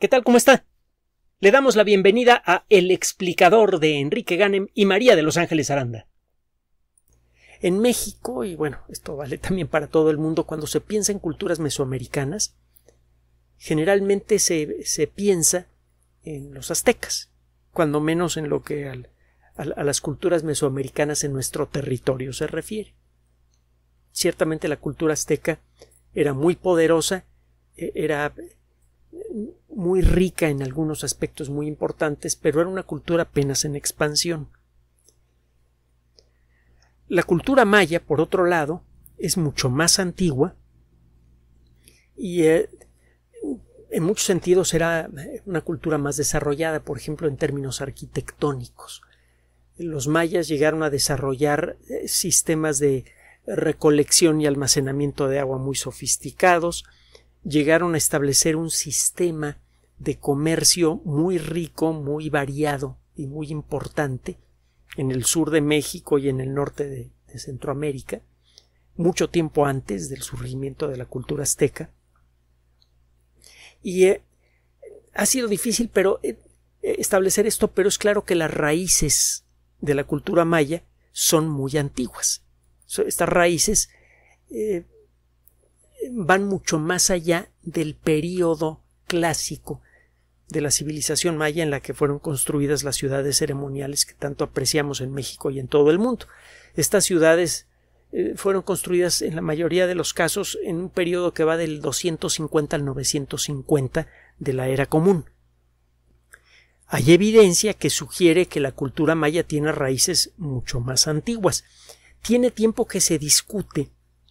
¿Qué tal? ¿Cómo está? Le damos la bienvenida a El explicador de Enrique Ganem y María de Los Ángeles Aranda. En México, y bueno, esto vale también para todo el mundo, cuando se piensa en culturas mesoamericanas, generalmente se, piensa en los aztecas, cuando menos en lo que a las culturas mesoamericanas en nuestro territorio se refiere. Ciertamente la cultura azteca era muy poderosa, e, era muy rica en algunos aspectos muy importantes, pero era una cultura apenas en expansión. La cultura maya, por otro lado, es mucho más antigua y eh, en muchos sentidos era una cultura más desarrollada, por ejemplo, en términos arquitectónicos. Los mayas llegaron a desarrollar eh, sistemas de recolección y almacenamiento de agua muy sofisticados, llegaron a establecer un sistema de comercio muy rico, muy variado y muy importante en el sur de México y en el norte de, Centroamérica, mucho tiempo antes del surgimiento de la cultura azteca. Y eh, ha sido difícil pero, eh, eh, establecer esto, pero es claro que las raíces de la cultura maya son muy antiguas. Estas raíces van mucho más allá del periodo clásico de la civilización maya en la que fueron construidas las ciudades ceremoniales que tanto apreciamos en México y en todo el mundo. Estas ciudades eh, fueron construidas en la mayoría de los casos en un periodo que va del 250 al 950 de la era común. Hay evidencia que sugiere que la cultura maya tiene raíces mucho más antiguas. Tiene tiempo que se discute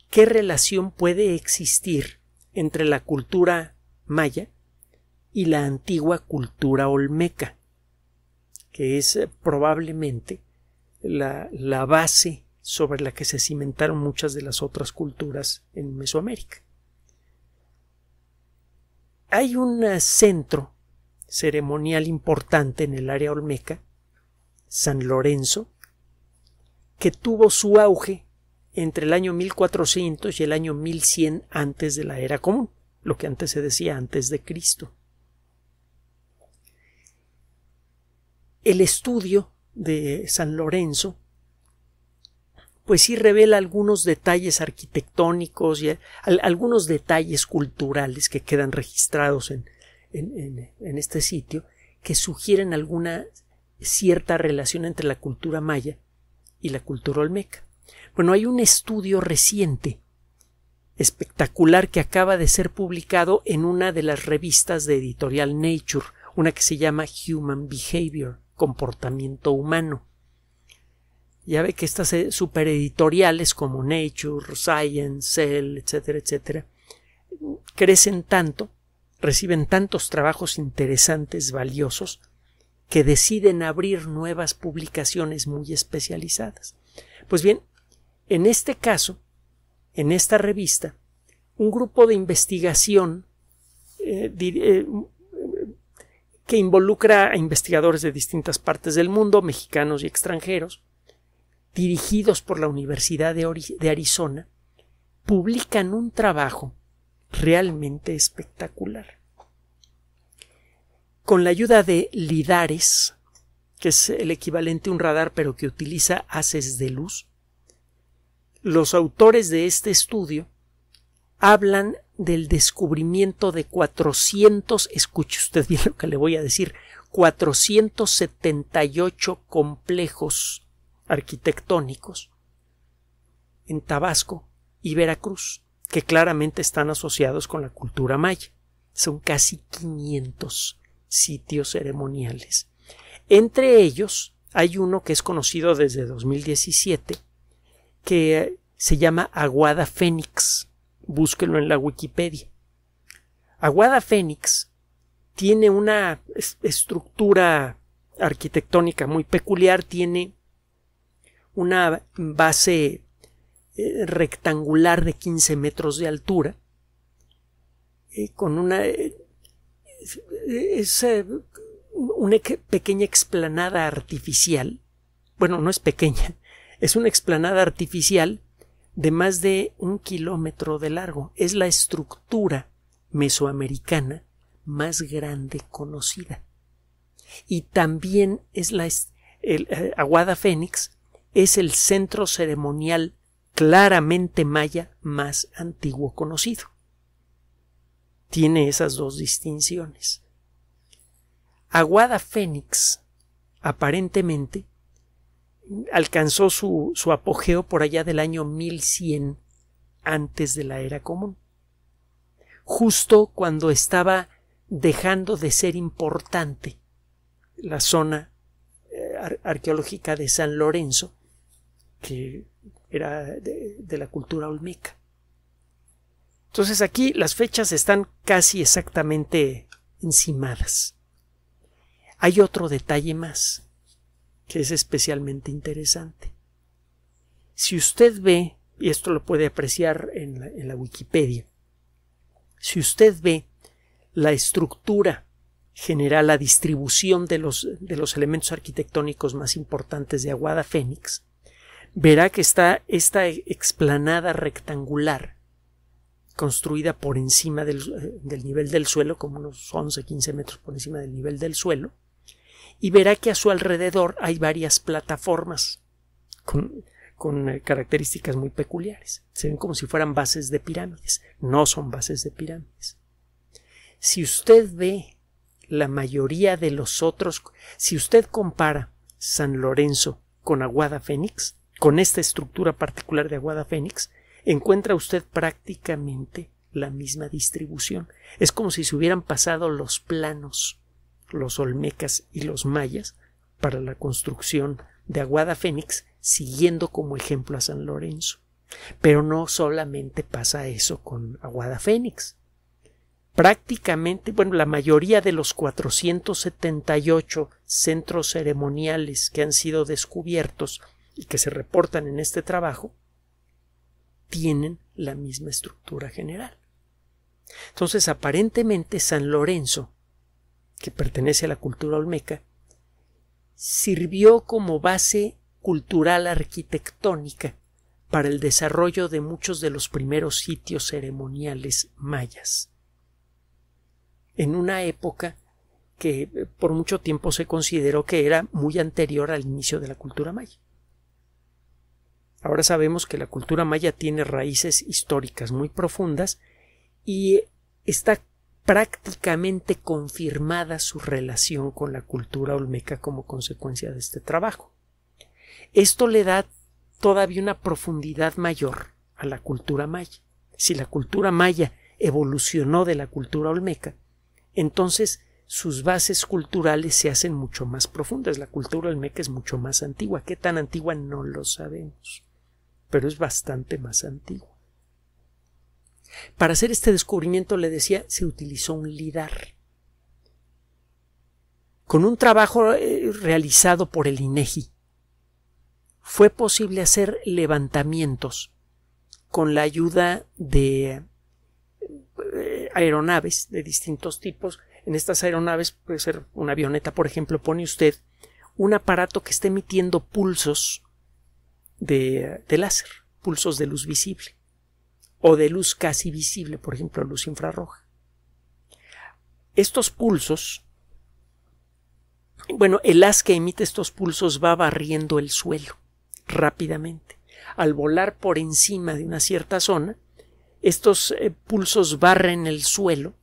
¿qué relación puede existir entre la cultura maya y la antigua cultura olmeca, que es eh, probablemente la, la base sobre la que se cimentaron muchas de las otras culturas en Mesoamérica? Hay un eh, centro ceremonial importante en el área olmeca, San Lorenzo, que tuvo su auge entre el año 1400 y el año 1100 antes de la era común, lo que antes se decía antes de Cristo. El estudio de San Lorenzo pues sí revela algunos detalles arquitectónicos y eh, algunos detalles culturales que quedan registrados en, en, este sitio que sugieren alguna cierta relación entre la cultura maya y la cultura olmeca. Bueno, hay un estudio reciente, espectacular, que acaba de ser publicado en una de las revistas de editorial Nature, una que se llama Human Behavior, comportamiento humano. Ya ve que estas eh, supereditoriales como Nature, Science, Cell, etcétera, etcétera, crecen tanto, reciben tantos trabajos interesantes, valiosos, que deciden abrir nuevas publicaciones muy especializadas. Pues bien, en este caso, en esta revista, un grupo de investigación eh, eh, que involucra a investigadores de distintas partes del mundo, mexicanos y extranjeros, dirigidos por la Universidad de Arizona, publican un trabajo realmente espectacular. Con la ayuda de lidares, que es el equivalente a un radar pero que utiliza haces de luz, los autores de este estudio hablan del descubrimiento de 400, escuche usted bien lo que le voy a decir, 478 complejos arquitectónicos en Tabasco y Veracruz, que claramente están asociados con la cultura maya. Son casi 500 sitios ceremoniales. Entre ellos hay uno que es conocido desde 2017, que se llama Aguada Fénix. búsquelo en la Wikipedia. Aguada Fénix tiene una estructura arquitectónica muy peculiar, tiene una base eh, rectangular de 15 metros de altura, eh, con una... Eh, es una pequeña explanada artificial, bueno, no es pequeña, es una explanada artificial de más de un kilómetro de largo. Es la estructura mesoamericana más grande conocida. Y también es la eh, Aguada Fénix es el centro ceremonial claramente maya más antiguo conocido. Tiene esas dos distinciones. Aguada Fénix aparentemente alcanzó su, apogeo por allá del año 1100 antes de la era común, justo cuando estaba dejando de ser importante la zona eh, arqueológica de San Lorenzo, que era de, de la cultura olmeca. Entonces aquí las fechas están casi exactamente encimadas. Hay otro detalle más que es especialmente interesante. Si usted ve, y esto lo puede apreciar en la, Wikipedia, si usted ve la estructura general, la distribución de los, de los elementos arquitectónicos más importantes de Aguada Fénix, verá que está esta explanada rectangular construida por encima del, eh, del, nivel del suelo, como unos 11, 15 metros por encima del nivel del suelo, y verá que a su alrededor hay varias plataformas con, eh, características muy peculiares. Se ven como si fueran bases de pirámides. No son bases de pirámides. Si usted ve la mayoría de los otros, si usted compara San Lorenzo con Aguada Fénix, con esta estructura particular de Aguada Fénix, encuentra usted prácticamente la misma distribución. Es como si se hubieran pasado los planos los olmecas y los mayas para la construcción de Aguada Fénix, siguiendo como ejemplo a San Lorenzo. Pero no solamente pasa eso con Aguada Fénix. Prácticamente, bueno, la mayoría de los 478 centros ceremoniales que han sido descubiertos y que se reportan en este trabajo, tienen la misma estructura general. Entonces, aparentemente San Lorenzo que pertenece a la cultura olmeca, sirvió como base cultural arquitectónica para el desarrollo de muchos de los primeros sitios ceremoniales mayas. En una época que eh, por mucho tiempo se consideró que era muy anterior al inicio de la cultura maya. Ahora sabemos que la cultura maya tiene raíces históricas muy profundas y está prácticamente confirmada su relación con la cultura olmeca como consecuencia de este trabajo. Esto le da todavía una profundidad mayor a la cultura maya. Si la cultura maya evolucionó de la cultura olmeca, entonces sus bases culturales se hacen mucho más profundas. La cultura olmeca es mucho más antigua. ¿Qué tan antigua? No lo sabemos, pero es bastante más antigua. Para hacer este descubrimiento, le decía, se utilizó un lidar. Con un trabajo eh, realizado por el INEGI, e fue posible hacer levantamientos con la ayuda de eh, aeronaves de distintos tipos. En estas aeronaves puede ser una avioneta, por ejemplo, pone usted un aparato que esté emitiendo pulsos de, de láser, pulsos de luz visible o de luz casi visible, por ejemplo, luz infrarroja. Estos pulsos, bueno, el haz que emite estos pulsos va barriendo el suelo rápidamente. Al volar por encima de una cierta zona, estos eh, pulsos barren el suelo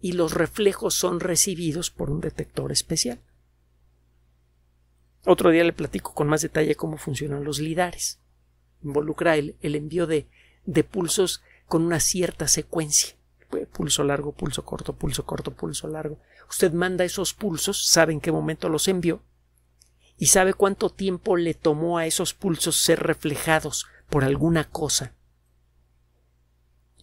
y los reflejos son recibidos por un detector especial. Otro día le platico con más detalle cómo funcionan los lidares. Involucra el envío de de pulsos con una cierta secuencia. Pues, pulso largo, pulso corto, pulso corto, pulso largo. Usted manda esos pulsos, sabe en qué momento los envió y sabe cuánto tiempo le tomó a esos pulsos ser reflejados por alguna cosa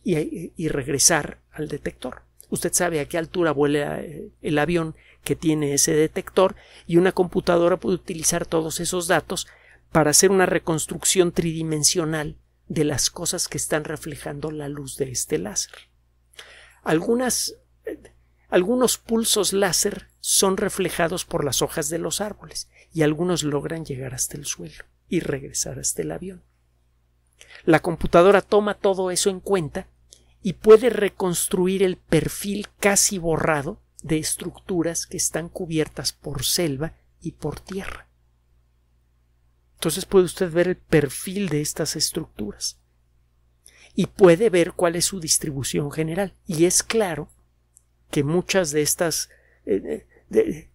y, eh, regresar al detector. Usted sabe a qué altura vuela eh, el avión que tiene ese detector y una computadora puede utilizar todos esos datos para hacer una reconstrucción tridimensional de las cosas que están reflejando la luz de este láser. Algunas, algunos pulsos láser son reflejados por las hojas de los árboles y algunos logran llegar hasta el suelo y regresar hasta el avión. La computadora toma todo eso en cuenta y puede reconstruir el perfil casi borrado de estructuras que están cubiertas por selva y por tierra. Entonces puede usted ver el perfil de estas estructuras y puede ver cuál es su distribución general. Y es claro que muchas de estas, eh, de,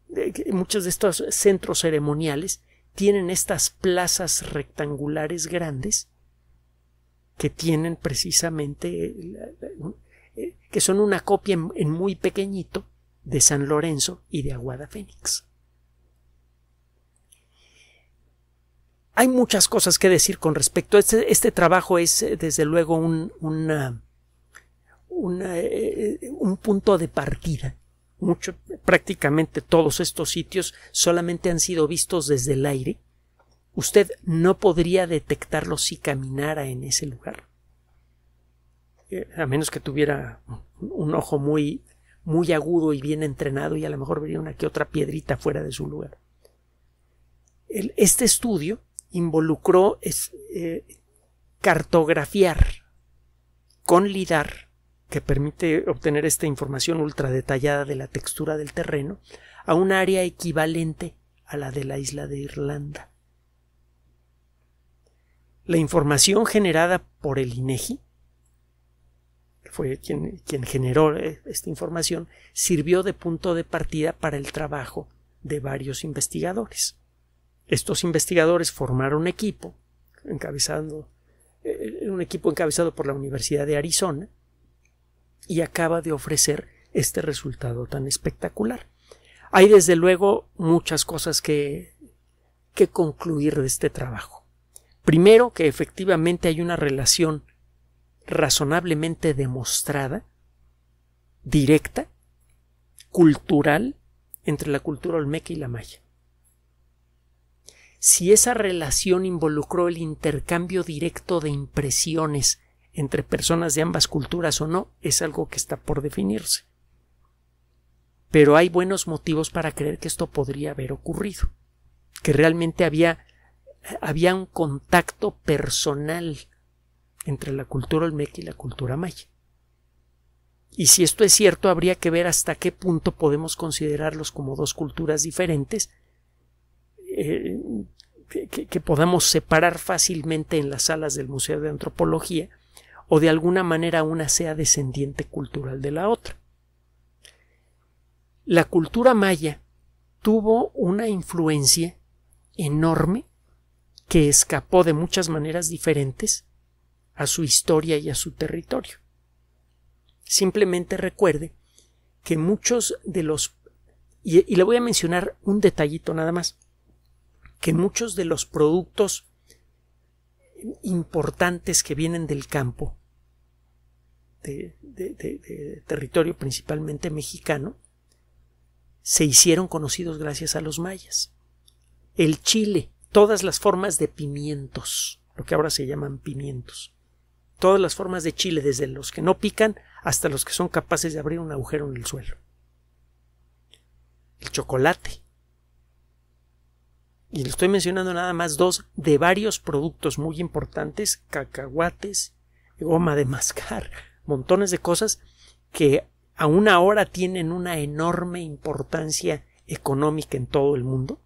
muchos de estos centros ceremoniales tienen estas plazas rectangulares grandes que tienen precisamente, eh, eh, que son una copia en muy pequeñito de San Lorenzo y de Aguada Fénix. hay muchas cosas que decir con respecto. Este, este trabajo es, eh, desde luego, un, eh, eh, un punto de partida. Mucho, prácticamente todos estos sitios solamente han sido vistos desde el aire. Usted no podría detectarlo si caminara en ese lugar. a menos que tuviera un, ojo muy, muy agudo y bien entrenado y a lo mejor vería una que otra piedrita fuera de su lugar. este estudio involucró es, eh, cartografiar con lidar, que permite obtener esta información ultra detallada de la textura del terreno, a un área equivalente a la de la isla de Irlanda. La información generada por el INEGI, e que fue quien generó eh, esta información, sirvió de punto de partida para el trabajo de varios investigadores. Estos investigadores formaron un equipo, encabezando, eh, un equipo encabezado por la Universidad de Arizona, y acaba de ofrecer este resultado tan espectacular. Hay desde luego muchas cosas que, que concluir de este trabajo. Primero, que efectivamente hay una relación razonablemente demostrada, directa, cultural, entre la cultura olmeca y la maya si esa relación involucró el intercambio directo de impresiones entre personas de ambas culturas o no, es algo que está por definirse. Pero hay buenos motivos para creer que esto podría haber ocurrido, que realmente había, un contacto personal entre la cultura olmeca y la cultura maya. Y si esto es cierto, habría que ver hasta qué punto podemos considerarlos como dos culturas diferentes eh, que, podamos separar fácilmente en las salas del Museo de Antropología o de alguna manera una sea descendiente cultural de la otra. La cultura maya tuvo una influencia enorme que escapó de muchas maneras diferentes a su historia y a su territorio. Simplemente recuerde que muchos de los y le voy a mencionar un detallito nada más que muchos de los productos importantes que vienen del campo, de, territorio principalmente mexicano, se hicieron conocidos gracias a los mayas. El chile, todas las formas de pimientos, lo que ahora se llaman pimientos, todas las formas de chile, desde los que no pican hasta los que son capaces de abrir un agujero en el suelo. El chocolate, y le estoy mencionando nada más dos de varios productos muy importantes, cacahuates, goma de mascar, montones de cosas que aún ahora tienen una enorme importancia económica en todo el mundo,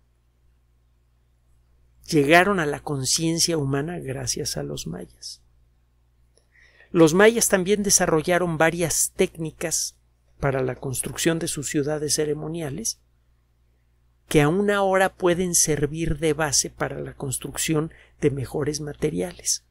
llegaron a la conciencia humana gracias a los mayas. Los mayas también desarrollaron varias técnicas para la construcción de sus ciudades ceremoniales, que aún ahora pueden servir de base para la construcción de mejores materiales.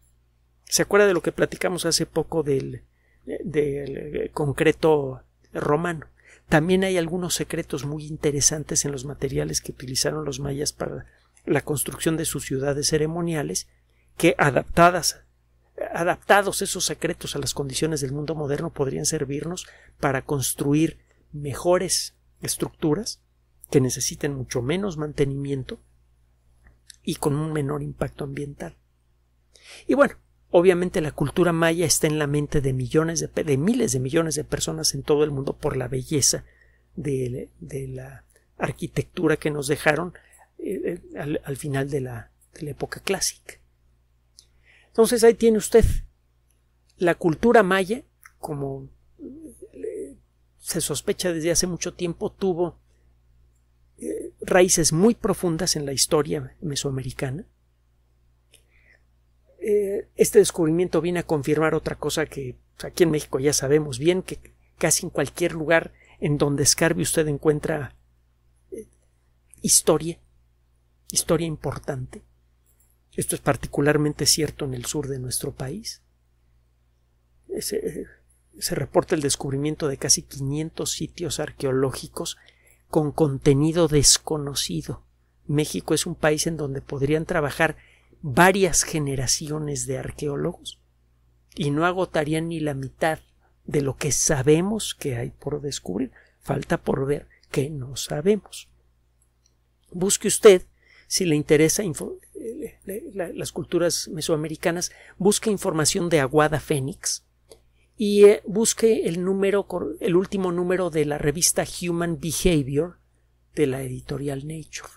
¿Se acuerda de lo que platicamos hace poco del, del eh, concreto romano? También hay algunos secretos muy interesantes en los materiales que utilizaron los mayas para la construcción de sus ciudades ceremoniales, que adaptadas, adaptados esos secretos a las condiciones del mundo moderno podrían servirnos para construir mejores estructuras que necesiten mucho menos mantenimiento y con un menor impacto ambiental. Y bueno, obviamente la cultura maya está en la mente de millones de, miles de millones de personas en todo el mundo por la belleza de, la arquitectura que nos dejaron eh, eh, al, final de la época clásica. Entonces ahí tiene usted la cultura maya, como eh, se sospecha desde hace mucho tiempo, tuvo raíces muy profundas en la historia mesoamericana. Eh, este descubrimiento viene a confirmar otra cosa que aquí en México ya sabemos bien, que casi en cualquier lugar en donde escarbe usted encuentra eh, historia, historia importante. Esto es particularmente cierto en el sur de nuestro país. Eh, se reporta el descubrimiento de casi 500 sitios arqueológicos con contenido desconocido. México es un país en donde podrían trabajar varias generaciones de arqueólogos y no agotarían ni la mitad de lo que sabemos que hay por descubrir. Falta por ver que no sabemos. Busque usted, si le interesa eh, las culturas mesoamericanas, busque información de Aguada Fénix, y eh, busque el número, el último número de la revista Human Behavior de la editorial Nature.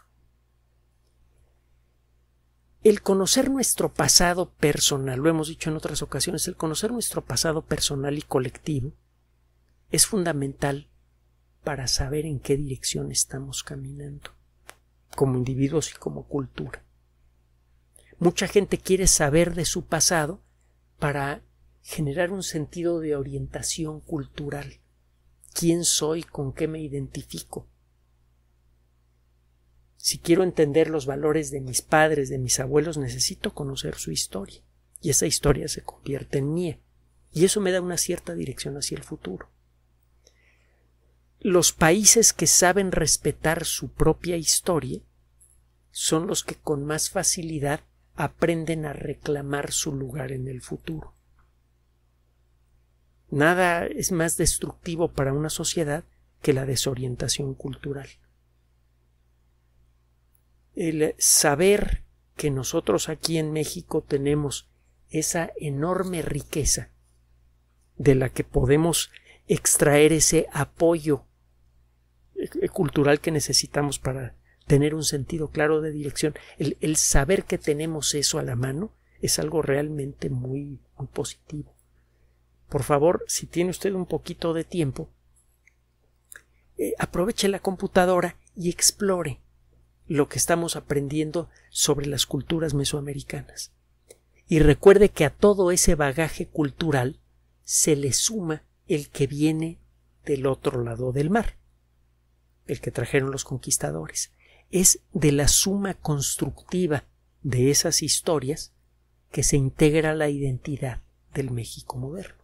El conocer nuestro pasado personal, lo hemos dicho en otras ocasiones, el conocer nuestro pasado personal y colectivo es fundamental para saber en qué dirección estamos caminando, como individuos y como cultura. Mucha gente quiere saber de su pasado para generar un sentido de orientación cultural. ¿Quién soy? ¿Con qué me identifico? Si quiero entender los valores de mis padres, de mis abuelos, necesito conocer su historia. Y esa historia se convierte en mía. Y eso me da una cierta dirección hacia el futuro. Los países que saben respetar su propia historia son los que con más facilidad aprenden a reclamar su lugar en el futuro. Nada es más destructivo para una sociedad que la desorientación cultural. El saber que nosotros aquí en México tenemos esa enorme riqueza de la que podemos extraer ese apoyo eh, eh, cultural que necesitamos para tener un sentido claro de dirección. El, saber que tenemos eso a la mano es algo realmente muy positivo por favor, si tiene usted un poquito de tiempo, eh, aproveche la computadora y explore lo que estamos aprendiendo sobre las culturas mesoamericanas. Y recuerde que a todo ese bagaje cultural se le suma el que viene del otro lado del mar, el que trajeron los conquistadores. Es de la suma constructiva de esas historias que se integra la identidad del México moderno.